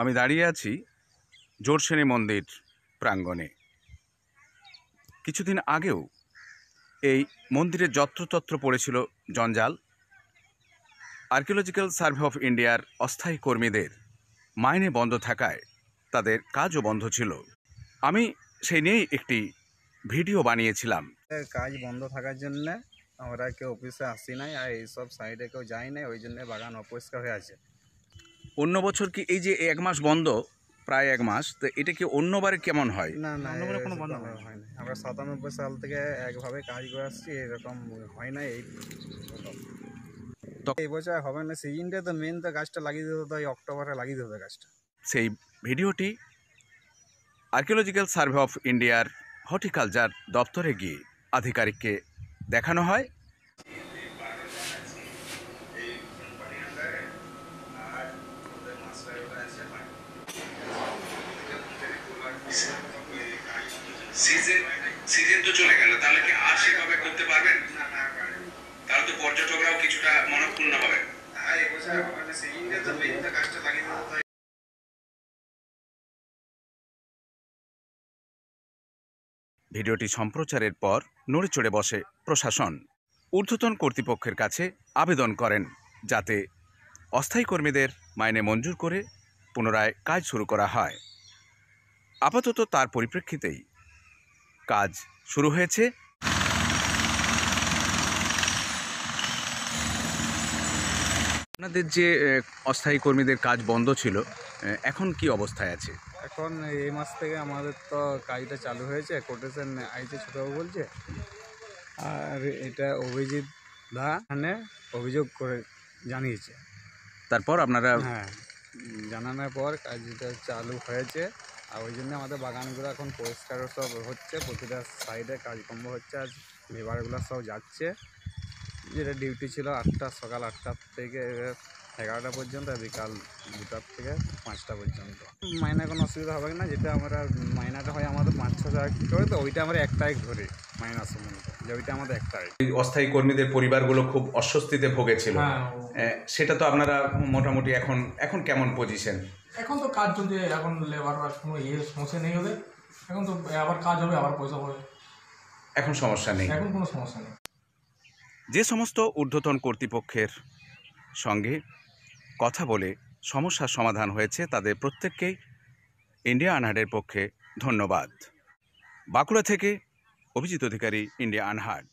আমি দাঁড়িয়ে আছি জোরসেনী মন্দির প্রাঙ্গণে কিছুদিন আগেও এই মন্দিরের যত্রতত্র পড়েছিল জঞ্জাল আর্কিওলজিক্যাল সার্ভে অফ ইন্ডিয়ার অস্থায়ী কর্মীদের মাইনে বন্ধ থাকায় তাদের কাজও বন্ধ ছিল আমি সেই নিয়েই একটি ভিডিও বানিয়েছিলাম কাজ বন্ধ থাকার জন্য আমরা কেউ অফিসে আসি নাই আর এইসব সাইডে কেউ যাই নাই ওই জন্য বাগান অপরিষ্কার হয়ে আছে অন্য বছর কি এই যে এক মাস বন্ধ প্রায় এক মাস তো এটা কি অন্যবারে কেমন হয় না না অন্যবারে কোনো বন্ধ হয় না আমরা সাতানব্বই সাল থেকে একভাবে কাজ করে আসছি এরকম হয় না এই এই বছর হবে না সিজিনটা তো মেন তো গাছটা লাগিয়ে দিতে হতো এই অক্টোবরে লাগিয়ে দিতে হতো গাছটা সেই ভিডিওটি আর্কিওলজিক্যাল সার্ভে অফ ইন্ডিয়ার হর্টিকালচার দপ্তরে গিয়ে আধিকারিককে দেখানো হয় সিজন তো চলে গেল তাহলে কি আর সেভাবে করতে পারবেন তাহলে তো পর্যটকরাও কিছুটা হবে ভিডিওটি সম্প্রচারের পর নড়েচড়ে বসে প্রশাসন ঊর্ধ্বতন কর্তৃপক্ষের কাছে আবেদন করেন যাতে অস্থায়ী কর্মীদের মাইনে মঞ্জুর করে পুনরায় কাজ শুরু করা হয় আপাতত তার পরিপ্রেক্ষিতেই কাজ শুরু হয়েছে আপনাদের যে অস্থায়ী কর্মীদের কাজ বন্ধ ছিল এখন কি অবস্থায় আছে এখন এই মাস থেকে আমাদের তো কাজটা চালু হয়েছে কোটেশন আইছে ছোটবাবু বলছে আর এটা অভিজিৎ দা অভিযোগ করে জানিয়েছে তারপর আপনারা হ্যাঁ জানানোর পর কাজটা চালু হয়েছে আর ওই জন্য আমাদের বাগানগুলো এখন পরিষ্কার সব হচ্ছে প্রতিটা সাইডে কাজকর্ম হচ্ছে আর লেবারগুলো সব যাচ্ছে যেটা ডিউটি ছিল আটটা সকাল আটটার থেকে এগারোটা পর্যন্ত বিকাল দুটার থেকে পাঁচটা পর্যন্ত মাইনা কোনো অসুবিধা হবে না যেটা আমরা মাইনাটা হয় আমাদের পাঁচ ছ কী করে তো ওইটা আমরা এক তারিখ ধরে মাইনাস সম্বন্ধে যে ওইটা আমাদের এক ওই অস্থায়ী কর্মীদের পরিবারগুলো খুব অস্বস্তিতে ভোগেছিল হ্যাঁ, সেটা তো আপনারা মোটামুটি এখন এখন কেমন পজিশন এখন তো কাজ যদি এখন লেবার কোনো ইয়ে সমস্যা নেই ওদের এখন তো আবার কাজ হবে আবার পয়সা হবে এখন সমস্যা নেই এখন কোনো সমস্যা নেই যে সমস্ত ঊর্ধ্বতন কর্তৃপক্ষের সঙ্গে কথা বলে সমস্যার সমাধান হয়েছে তাদের প্রত্যেককেই ইন্ডিয়া আনহার্ডের পক্ষে ধন্যবাদ বাঁকুড়া থেকে অভিজিৎ অধিকারী ইন্ডিয়া আনহার্ড